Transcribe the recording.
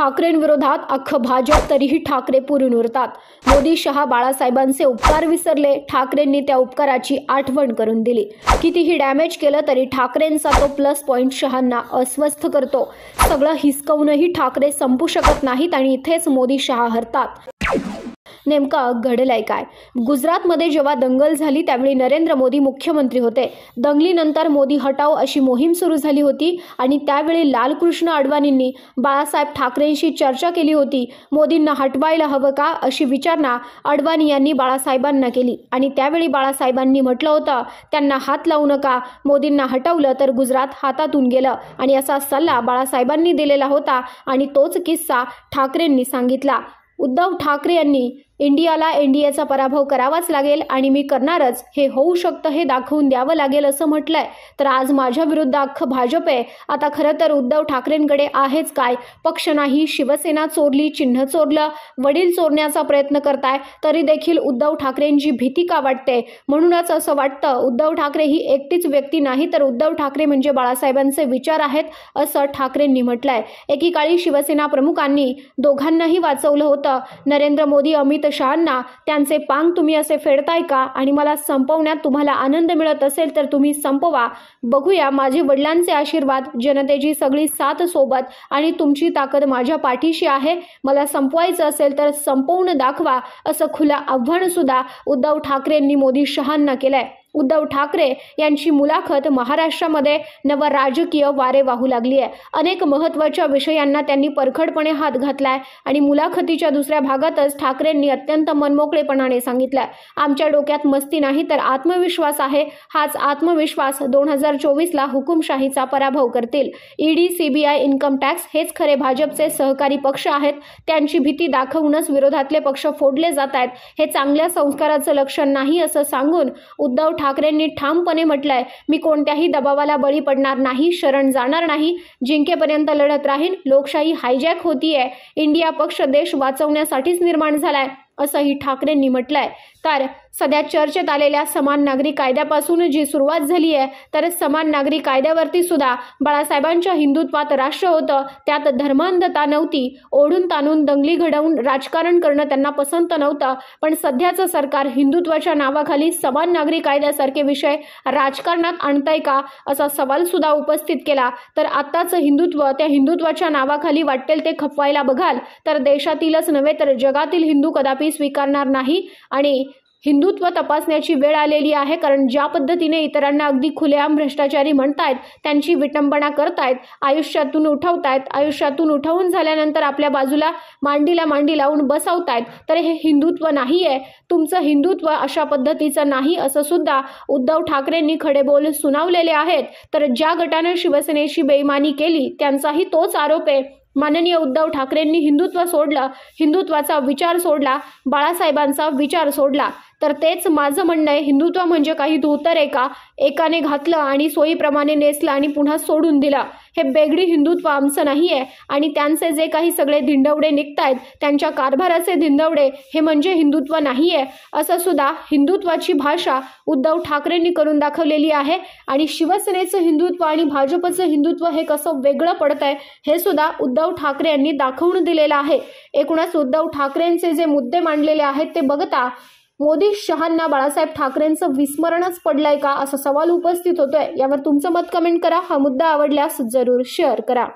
ठाकरेंविरोधात अख्खं भाजप तरीही ठाकरे पुरून उरतात मोदी शहा बाळासाहेबांचे उपकार विसरले ठाकरेंनी त्या उपकाराची आठवण करून दिली कितीही डॅमेज केलं तरी ठाकरेंचा तो प्लस पॉईंट शहांना अस्वस्थ करतो सगळं हिसकवूनही ठाकरे संपू शकत नाहीत आणि इथेच मोदी शहा हरतात नेमकं घडलंय काय गुजरातमध्ये जेव्हा दंगल झाली त्यावेळी नरेंद्र मोदी मुख्यमंत्री होते दंगलीनंतर मोदी हटाव अशी मोहीम सुरू झाली होती आणि त्यावेळी लालकृष्ण अडवाणींनी बाळासाहेब ठाकरेंशी चर्चा केली होती मोदींना हटवायला हवं का अशी विचारणा अडवाणी यांनी बाळासाहेबांना केली आणि त्यावेळी बाळासाहेबांनी म्हटलं होतं त्यांना हात लावू नका मोदींना हटवलं तर गुजरात हातातून गेलं आणि असा सल्ला बाळासाहेबांनी दिलेला होता आणि तोच किस्सा ठाकरेंनी सांगितला उद्धव ठाकरे यांनी इंडियाला एनडीएचा पराभव करावाच लागेल आणि मी करणारच हे होऊ शकतं हे दाखवून द्यावं लागेल असं म्हटलंय तर आज माझ्या विरुद्ध अख्खं भाजप आहे आता खरं तर उद्धव ठाकरेंकडे आहेच काय पक्ष नाही शिवसेना चोरली चिन्ह चोरलं वडील चोरण्याचा प्रयत्न करताय तरी देखील उद्धव ठाकरेंची भीती का वाटते म्हणूनच असं वाटतं उद्धव ठाकरे ही एकटीच व्यक्ती नाही तर उद्धव ठाकरे म्हणजे बाळासाहेबांचे विचार आहेत असं ठाकरेंनी म्हटलंय एकीकाळी शिवसेना प्रमुखांनी दोघांनाही वाचवलं होतं नरेंद्र मोदी अमित शहांना त्यांचे पांग तुम्ही असे फेडताय का आणि मला संपवण्यात तुम्हाला आनंद मिळत असेल तर तुम्ही संपवा बघूया माझे वडिलांचे आशीर्वाद जनतेची सगळी साथ सोबत आणि तुमची ताकद माझ्या पाठीशी आहे मला संपवायचं असेल तर संपवून दाखवा असं खुलं आव्हान सुद्धा उद्धव ठाकरेंनी मोदी शहांना केलंय उद्धव ठाकरे यांची मुलाखत महाराष्ट्रामध्ये नव राजकीय वारे वाहू लागली आहे अनेक महत्त्वाच्या विषयांना त्यांनी परखडपणे हात घातलाय आणि मुलाखतीच्या दुसऱ्या भागातच ठाकरेंनी अत्यंत मनमोकळेपणाने सांगितलं आमच्या डोक्यात मस्ती नाही तर आत्मविश्वास आहे हाच आत्मविश्वास दोन हजार चोवीसला हुकुमशाहीचा पराभव करतील ईडी सीबीआय इन्कम टॅक्स हेच खरे भाजपचे सहकारी पक्ष आहेत त्यांची भीती दाखवूनच विरोधातले पक्ष फोडले जात आहेत हे चांगल्या संस्काराचं लक्षण नाही असं सांगून उद्धव ठाकरेंनी ठामपणे म्हटलंय मी कोणत्याही दबावाला बळी पडणार नाही शरण जाणार नाही जिंकेपर्यंत लढत राहीन लोकशाही हायजॅक होतीये इंडिया पक्ष देश वाचवण्यासाठीच निर्माण झालाय असंही ठाकरेंनी म्हटलंय तर सध्या चर्चेत आलेल्या समान नागरी कायद्यापासून जी सुरुवात झाली आहे तर समान नागरी कायद्यावरती सुद्धा बाळासाहेबांच्या हिंदुत्वात राष्ट्र होतं त्यात धर्मांधता नव्हती ओढून ताणून दंगली घडवून राजकारण करणं त्यांना पसंत नव्हतं पण सध्याचं सरकार हिंदुत्वाच्या नावाखाली समान नागरी कायद्यासारखे विषय राजकारणात आणताय का असा सवाल सुद्धा उपस्थित केला तर आत्ताचं हिंदुत्व त्या हिंदुत्वाच्या नावाखाली वाटेल ते खपवायला बघाल तर देशातीलच नव्हे तर जगातील हिंदू कदापि स्वीकारणार नाही आणि हिंदुत्व तपासण्याची वेळ आलेली आहे कारण ज्या पद्धतीने इतरांना अगदी खुलेआम भ्रष्टाचारी म्हणतायत त्यांची विटंबना करतायत आयुष्यातून उठवतायत आयुष्यातून उठवून झाल्यानंतर आपल्या बाजूला मांडीला मांडी लावून बसवतायत तर हे हिंदुत्व नाही आहे तुमचं हिंदुत्व अशा पद्धतीचं नाही असं सुद्धा उद्धव ठाकरेंनी खडे बोल सुनावलेले आहेत तर ज्या गटानं शिवसेनेशी बेईमानी केली त्यांचाही तोच आरोप आहे माननीय उद्धव ठाकरेंनी हिंदुत्व सोडलं हिंदुत्वाचा विचार सोडला बाळासाहेबांचा विचार सोडला तर तेच माझं म्हणणं आहे हिंदुत्व म्हणजे काही धोतर का एकाने घातलं आणि सोयीप्रमाणे नेसलं आणि पुन्हा सोडून दिला हे बेगडी हिंदुत्व आमचं नाही आहे आणि त्यांचे जे काही सगळे धिंडवडे निघतायत त्यांच्या कारभाराचे धिंडवडे हे म्हणजे हिंदुत्व नाही आहे असं सुद्धा हिंदुत्वाची भाषा उद्धव ठाकरेंनी करून दाखवलेली आहे आणि शिवसेनेचं हिंदुत्व आणि भाजपचं हिंदुत्व हे कसं वेगळं पडत आहे हे सुद्धा उद्धव ठाकरे यांनी दाखवून दिलेलं आहे एकूणच उद्धव ठाकरेंचे जे मुद्दे मांडलेले आहेत ते बघता मोदी शहांना बाळासाहेब ठाकरेंचं विस्मरणच पडलंय का असा सवाल उपस्थित होतोय यावर तुमचं मत कमेंट करा हा मुद्दा आवडल्यास जरूर शेअर करा